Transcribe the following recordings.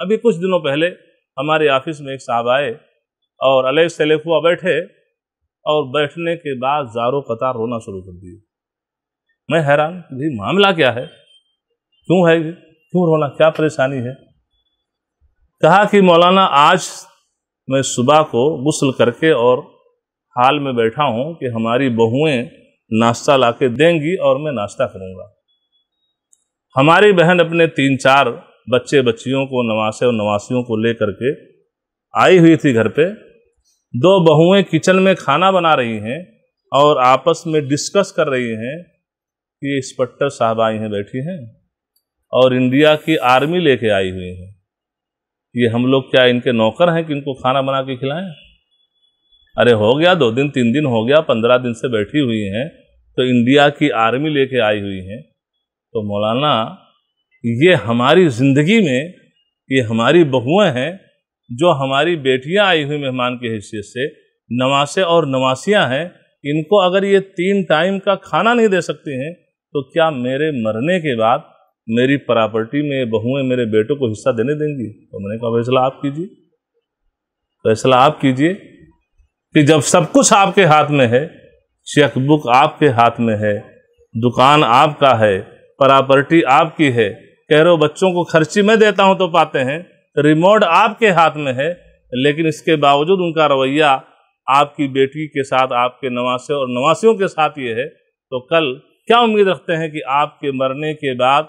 अभी कुछ दिनों पहले हमारे ऑफिस में एक साहब आए और अलग सलेफ हुआ बैठे और बैठने के बाद जारो कतार रोना शुरू कर दिए मैं हैरान भाई मामला क्या है क्यों है क्यों रोना क्या परेशानी है कहा कि मौलाना आज मैं सुबह को गुसल करके और हाल में बैठा हूँ कि हमारी बहुएं नाश्ता ला के देंगी और मैं नाश्ता करूँगा हमारी बहन अपने तीन चार बच्चे बच्चियों को नवासे और नवासियों को ले के आई हुई थी घर पे दो बहुएं किचन में खाना बना रही हैं और आपस में डिस्कस कर रही हैं कि इंस्पेक्टर साहब आई हैं बैठी हैं और इंडिया की आर्मी लेके आई हुई हैं ये हम लोग क्या इनके नौकर हैं कि इनको खाना बना के खिलाएं अरे हो गया दो दिन तीन दिन हो गया पंद्रह दिन से बैठी हुई हैं तो इंडिया की आर्मी लेके आई हुई हैं तो मौलाना ये हमारी ज़िंदगी में ये हमारी बहुएँ हैं जो हमारी बेटियां आई हुई मेहमान की हैसियत से नवासे और नवासियां हैं इनको अगर ये तीन टाइम का खाना नहीं दे सकती हैं तो क्या मेरे मरने के बाद मेरी प्रॉपर्टी में ये बहुएँ मेरे बेटों को हिस्सा देने देंगी तो मैंने कहा फैसला आप कीजिए फैसला आप कीजिए कि जब सब कुछ आपके हाथ में है चेकबुक आपके हाथ में है दुकान आपका है प्रॉपर्टी आपकी है कह रहे हो बच्चों को खर्ची मैं देता हूं तो पाते हैं रिमोट आपके हाथ में है लेकिन इसके बावजूद उनका रवैया आपकी बेटी के साथ आपके नवासे और नवासियों के साथ ये है तो कल क्या उम्मीद रखते हैं कि आपके मरने के बाद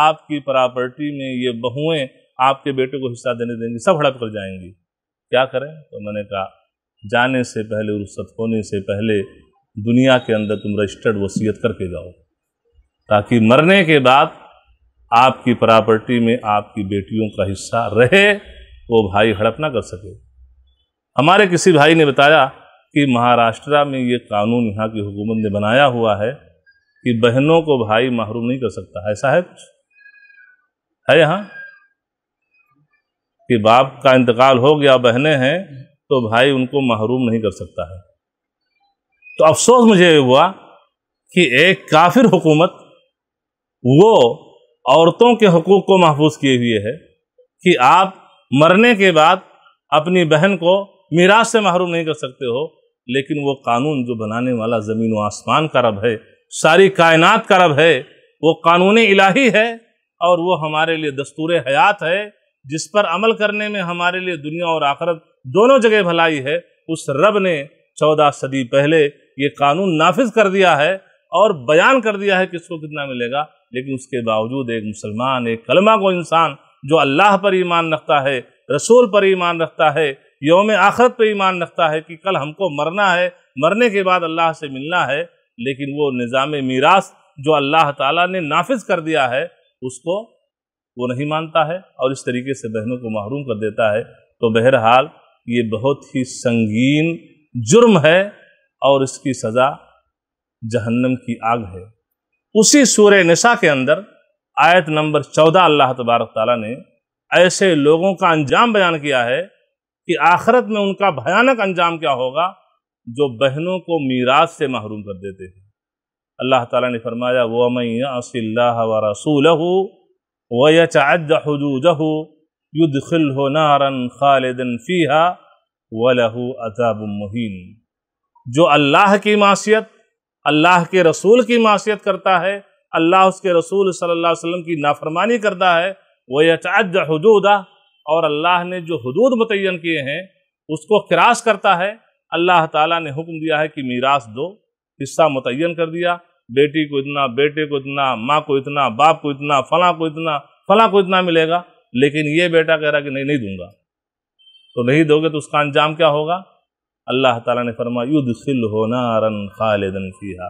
आपकी प्रॉपर्टी में ये बहुएं आपके बेटे को हिस्सा देने देंगी सब हड़प कर जाएंगी क्या करें तो मैंने कहा जाने से पहले रुख्सत होने से पहले दुनिया के अंदर तुम रजिस्टर्ड वसीयत करके जाओ ताकि मरने के बाद आपकी प्रॉपर्टी में आपकी बेटियों का हिस्सा रहे वो भाई हड़प ना कर सके हमारे किसी भाई ने बताया कि महाराष्ट्र में ये कानून यहाँ की हुकूमत ने बनाया हुआ है कि बहनों को भाई महरूम नहीं कर सकता ऐसा है कुछ है यहाँ कि बाप का इंतकाल हो गया बहने हैं तो भाई उनको महरूम नहीं कर सकता है तो अफसोस मुझे हुआ कि एक काफिर हुकूमत वो औरतों के हकूक़ को महफूज किए हुए है कि आप मरने के बाद अपनी बहन को मीराज से महरूम नहीं कर सकते हो लेकिन वो कानून जो बनाने वाला ज़मीन व आसमान का रब है सारी कायनात का रब है वो कानून इलाही है और वो हमारे लिए दस्तूर हयात है जिस पर अमल करने में हमारे लिए दुनिया और आखरत दोनों जगह भलाई है उस रब ने चौदह सदी पहले ये कानून नाफिज कर दिया है और बयान कर दिया है किसको कितना मिलेगा लेकिन उसके बावजूद एक मुसलमान एक कलमा को इंसान जो अल्लाह पर ईमान रखता है रसूल पर ईमान रखता है योम आखरत पर ईमान रखता है कि कल हमको मरना है मरने के बाद अल्लाह से मिलना है लेकिन वो निज़ाम मीरास जो अल्लाह ताला ने नाफिज कर दिया है उसको वो नहीं मानता है और इस तरीके से बहनों को महरूम कर देता है तो बहरहाल ये बहुत ही संगीन जुर्म है और इसकी सज़ा जहन्नम की आग है उसी सूर नशा के अंदर आयत नंबर चौदह अल्लाह तबारक ताली ने ऐसे लोगों का अंजाम बयान किया है कि आखिरत में उनका भयानक अंजाम क्या होगा जो बहनों को मीरात से महरूम कर देते हैं अल्लाह ताला ने फरमाया वो अमैसिल्लाह व रसूल व युदखिल हो नारन खालिदन फ़ीहा वलहू अताबुमहीन जो अल्लाह की मासीत अल्लाह के रसूल की मासीत करता है अल्लाह उसके रसूल सल्लल्लाहु अलैहि वसल्लम की नाफरमानी करता है वह यचाज हदूदा और अल्लाह ने जो हदूद मुतन किए हैं उसको क्रास करता है अल्लाह ताला ने हुक्म दिया है कि मीरास दो हिस्सा मुतन कर दिया बेटी को इतना बेटे को इतना माँ को इतना बाप को इतना फला को इतना फला को इतना मिलेगा लेकिन ये बेटा कह रहा कि नहीं नहीं दूंगा तो नहीं दोगे तो उसका अंजाम क्या होगा अल्लाह ताला ने फरमाया युद्ध खिल हो नारन खालिदन फीहा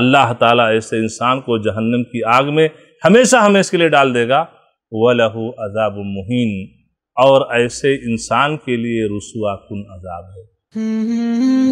अल्लाह ताला ऐसे इंसान को जहन्नम की आग में हमेशा हमें इसके लिए डाल देगा वलहु अजाब मुहिन और ऐसे इंसान के लिए रसुआ कन अजाब है हम्म, हम्म, हम्म।